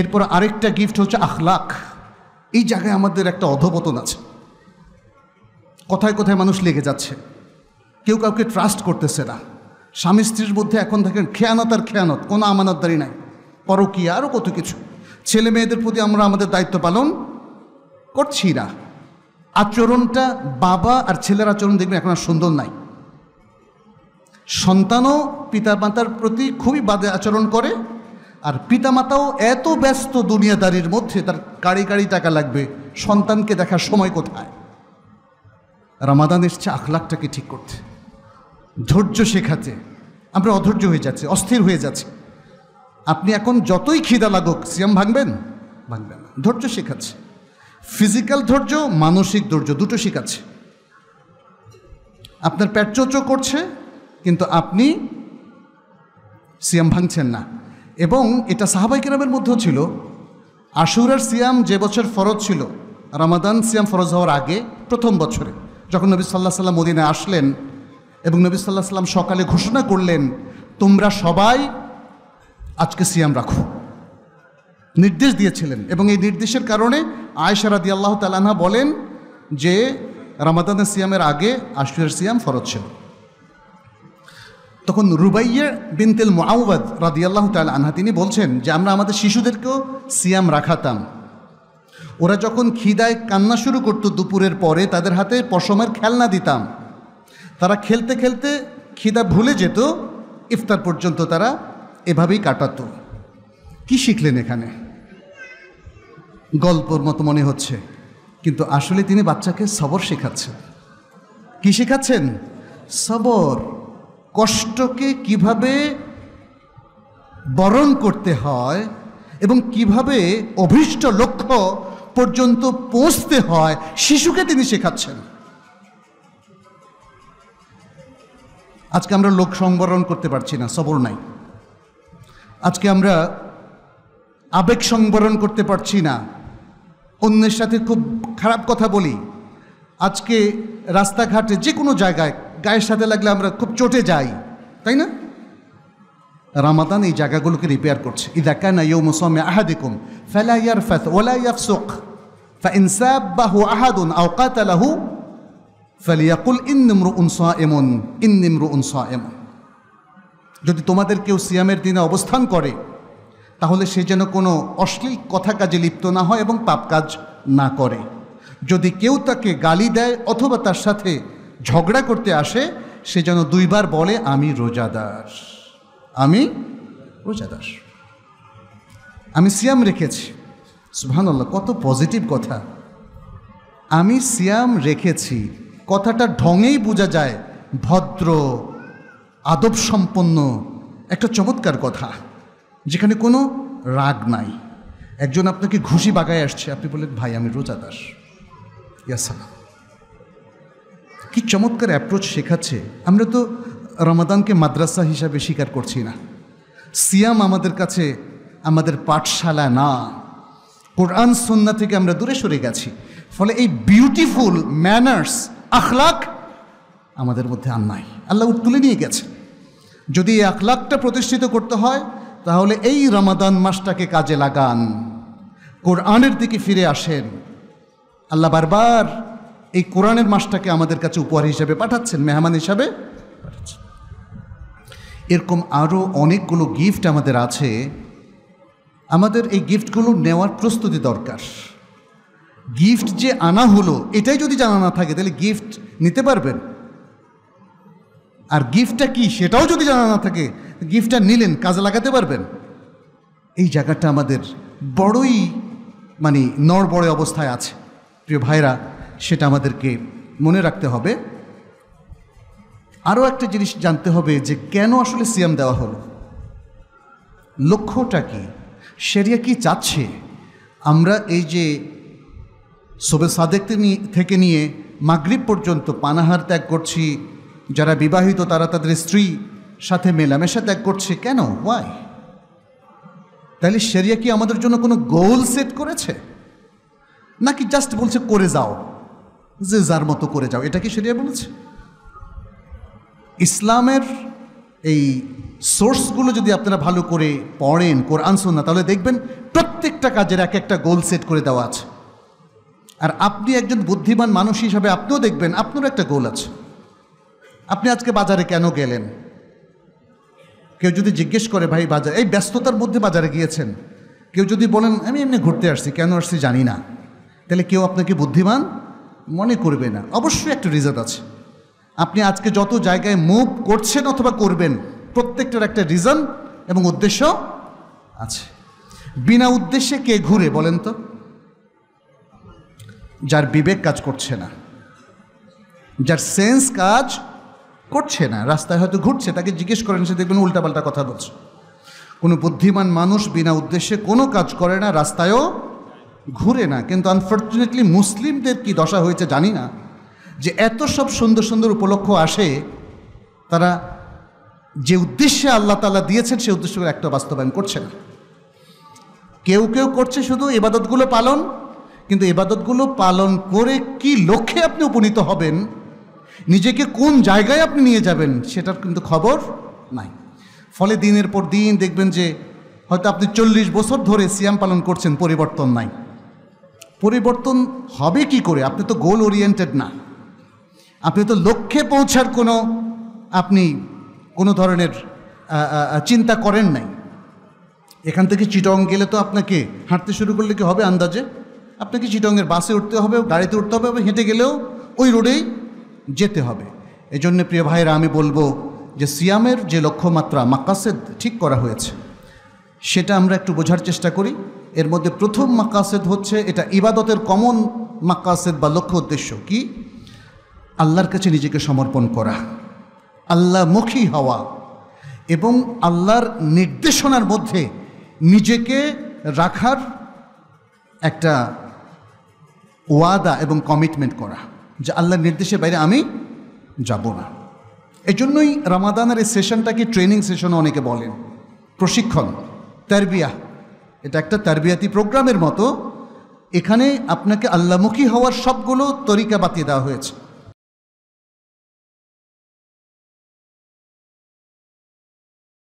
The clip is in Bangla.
এরপর আরেকটা গিফট হচ্ছে আখলাক এই জায়গায় আমাদের একটা অধপতন আছে কথায় কথায় মানুষ লেগে যাচ্ছে কেউ কাউকে ট্রাস্ট করতেছে না স্বামী স্ত্রীর মধ্যে এখন দেখেন খেয়ানত আর খেয়ানত কোনো আমানতদারি নাই পরকীয়া আরও কত কিছু ছেলে মেয়েদের প্রতি আমরা আমাদের দায়িত্ব পালন করছি না আচরণটা বাবা আর ছেলের আচরণ দেখবেন এখন আর সুন্দর নাই সন্তানও পিতা মাতার প্রতি খুবই বাদে আচরণ করে আর পিতামাতাও এত ব্যস্ত দুনিয়াদারির মধ্যে তার কাড়ি কাড়ি টাকা লাগবে সন্তানকে দেখার সময় কোথায় রামাদান এসছে আখলাখটাকে ঠিক করতে ধৈর্য শেখাতে আমরা অধৈর্য হয়ে যাচ্ছি অস্থির হয়ে যাচ্ছি আপনি এখন যতই খিদা লাগুক সিয়াম ভাঙবেন ভাঙবেন না ধৈর্য শেখাচ্ছে ফিজিক্যাল ধৈর্য মানসিক ধৈর্য দুটো শেখাচ্ছে আপনার পেট চোচো করছে কিন্তু আপনি সিয়াম ভাঙছেন না এবং এটা সাহাবাই কেরামের মধ্যেও ছিল আশুরার সিয়াম যে বছর ফরজ ছিল রামাদান সিয়াম ফরজ হওয়ার আগে প্রথম বছরে যখন নবী সাল্লাহ সাল্লাম মদিনে আসলেন এবং নবী সাল্লাহ সাল্লাম সকালে ঘোষণা করলেন তোমরা সবাই আজকে সিয়াম রাখো নির্দেশ দিয়েছিলেন এবং এই নির্দেশের কারণে আয় রাদি আল্লাহ তালানহা বলেন যে রামাদানের সিয়ামের আগে আশুরের সিয়াম ফরজ ছিল তখন রুবাইয়া বিনতেল মোয়াউবাদ রাদিয়াল্লাহ তাল আনহা তিনি বলছেন যে আমরা আমাদের শিশুদেরকেও সিয়াম রাখাতাম ওরা যখন খিদায় কান্না শুরু করতো দুপুরের পরে তাদের হাতে পশমের খেলনা দিতাম তারা খেলতে খেলতে খিদা ভুলে যেত ইফতার পর্যন্ত তারা এভাবেই কাটাত কি শিখলেন এখানে গল্পর মতো মনে হচ্ছে কিন্তু আসলে তিনি বাচ্চাকে সবর শেখাচ্ছেন কি শেখাচ্ছেন সবর কষ্টকে কিভাবে বরণ করতে হয় এবং কিভাবে অভীষ্ট লক্ষ্য পর্যন্ত পৌঁছতে হয় শিশুকে তিনি শেখাচ্ছেন আজকে আমরা লোক সংবরণ করতে পারছি না সবর নাই আজকে আমরা আবেগ সংবরণ করতে পারছি না অন্যের সাথে খুব খারাপ কথা বলি আজকে রাস্তাঘাটে যে কোনো জায়গায় গায়ের সাথে লাগলে আমরা খুব চটে যাই তাই না রামাদান এই জায়গাগুলোকে রিপেয়ার করছে ইদা কানা ইউ মুসমে আহাদিকুম ফেলা ইয়ারফাত ওলা ইয়াফসুক فإنسابه أحد أو ইন فليقل إن امرؤ صائم إن امرؤ صائم যদি তোমাদের কেউ সিয়ামের দিনে অবস্থান করে তাহলে সে যেন কোনো অশ্লীল কথা কাজে লিপ্ত না হয় এবং পাপ কাজ না করে যদি কেউ তাকে গালি দেয় অথবা তার সাথে ঝগড়া করতে আসে সে যেন দুইবার বলে আমি রোজাদার আমি রোজাদার আমি সিয়াম রেখেছি সুবহানাল্লাহ কত পজিটিভ কথা আমি সিয়াম রেখেছি কথাটা ঢঙেই বোঝা যায় ভদ্র আদব সম্পন্ন একটা চমৎকার কথা যেখানে কোনো রাগ নাই একজন আপনাকে ঘুষি বাগায় আসছে আপনি বললেন ভাই আমি রোজাদার ইয়াসালাম কি চমৎকার অ্যাপ্রোচ শেখাচ্ছে আমরা তো রমাদানকে মাদ্রাসা হিসাবে স্বীকার করছি না সিয়াম আমাদের কাছে আমাদের পাঠশালা না কোরআন সন্না থেকে আমরা দূরে সরে গেছি ফলে এই বিউটিফুল ম্যানার্স আখলাক আমাদের মধ্যে আর নাই আল্লাহ তুলে নিয়ে গেছে যদি এই আখলাকটা প্রতিষ্ঠিত করতে হয় তাহলে এই রমাদান মাসটাকে কাজে লাগান কোরআনের দিকে ফিরে আসেন আল্লাহ বারবার এই কোরআনের মাসটাকে আমাদের কাছে উপহার হিসাবে পাঠাচ্ছেন মেহমান হিসাবে এরকম আরও অনেকগুলো গিফট আমাদের আছে আমাদের এই গিফটগুলো নেওয়ার প্রস্তুতি দরকার গিফট যে আনা হলো এটাই যদি জানা না থাকে তাহলে গিফট নিতে পারবেন আর গিফটটা কি সেটাও যদি জানা না থাকে গিফটটা নিলেন কাজে লাগাতে পারবেন এই জায়গাটা আমাদের বড়ই মানে নড়বড়ে অবস্থায় আছে প্রিয় ভাইরা সেটা আমাদেরকে মনে রাখতে হবে আরও একটা জিনিস জানতে হবে যে কেন আসলে সিয়াম দেওয়া হলো লক্ষ্যটা কি সেরিয়া কি চাচ্ছে আমরা এই যে সোবে সাদেক থেকে নিয়ে মাগরিব পর্যন্ত পানাহার ত্যাগ করছি যারা বিবাহিত তারা তাদের স্ত্রী সাথে মেলামেশা ত্যাগ করছে কেন ওয়াই তাহলে সেরিয়া কি আমাদের জন্য কোনো গোল সেট করেছে নাকি জাস্ট বলছে করে যাও যে যার মতো করে যাও এটা কি সেরিয়া বলেছে ইসলামের এই সোর্সগুলো যদি আপনারা ভালো করে পড়েন কোরআন না তাহলে দেখবেন প্রত্যেকটা কাজের এক একটা গোল সেট করে দেওয়া আছে আর আপনি একজন বুদ্ধিমান মানুষ হিসাবে আপনিও দেখবেন আপনারও একটা গোল আছে আপনি আজকে বাজারে কেন গেলেন কেউ যদি জিজ্ঞেস করে ভাই বাজার এই ব্যস্ততার মধ্যে বাজারে গিয়েছেন কেউ যদি বলেন আমি এমনি ঘুরতে আসছি কেন আসছি জানি না তাহলে কেউ আপনাকে বুদ্ধিমান মনে করবে না অবশ্যই একটা রিজাল্ট আছে আপনি আজকে যত জায়গায় মুভ করছেন অথবা করবেন প্রত্যেকটার একটা রিজন এবং উদ্দেশ্য আছে বিনা উদ্দেশ্যে কে ঘুরে বলেন তো যার বিবেক কাজ করছে না যার সেন্স কাজ করছে না রাস্তায় হয়তো ঘুরছে তাকে জিজ্ঞেস করেন সে দেখবেন উল্টাপাল্টা কথা বলছে কোনো বুদ্ধিমান মানুষ বিনা উদ্দেশ্যে কোনো কাজ করে না রাস্তায়ও ঘুরে না কিন্তু আনফর্চুনেটলি মুসলিমদের কি দশা হয়েছে জানি না যে এত সব সুন্দর সুন্দর উপলক্ষ আসে তারা যে উদ্দেশ্যে আল্লাহ তালা দিয়েছেন সেই উদ্দেশ্য একটা বাস্তবায়ন করছে না কেউ কেউ করছে শুধু এবাদতগুলো পালন কিন্তু এবাদতগুলো পালন করে কি লক্ষ্যে আপনি উপনীত হবেন নিজেকে কোন জায়গায় আপনি নিয়ে যাবেন সেটার কিন্তু খবর নাই ফলে দিনের পর দিন দেখবেন যে হয়তো আপনি চল্লিশ বছর ধরে সিয়াম পালন করছেন পরিবর্তন নাই পরিবর্তন হবে কি করে আপনি তো গোল ওরিয়েন্টেড না আপনি তো লক্ষ্যে পৌঁছার কোনো আপনি কোনো ধরনের চিন্তা করেন নাই এখান থেকে চিটং গেলে তো আপনাকে হাঁটতে শুরু করলে কি হবে আন্দাজে আপনাকে চিটংয়ের বাসে উঠতে হবে গাড়িতে উঠতে হবে এবং হেঁটে গেলেও ওই রোডেই যেতে হবে এই জন্য প্রিয় ভাইরা আমি বলবো যে সিয়ামের যে লক্ষ্যমাত্রা মাকাসেদ ঠিক করা হয়েছে সেটা আমরা একটু বোঝার চেষ্টা করি এর মধ্যে প্রথম মাকাসেদ হচ্ছে এটা ইবাদতের কমন মাকাসেদ বা লক্ষ্য উদ্দেশ্য কি আল্লাহর কাছে নিজেকে সমর্পণ করা আল্লাহমুখী হওয়া এবং আল্লাহর নির্দেশনার মধ্যে নিজেকে রাখার একটা ওয়াদা এবং কমিটমেন্ট করা যে আল্লাহর নির্দেশের বাইরে আমি যাব না এই জন্যই রামাদানের এই সেশনটাকে ট্রেনিং সেশন অনেকে বলেন প্রশিক্ষণ তেরবিয়া এটা একটা তারবিয়াতি প্রোগ্রামের মতো এখানে আপনাকে আল্লামুখী হওয়ার সবগুলো তরিকা বাতিয়ে দেওয়া হয়েছে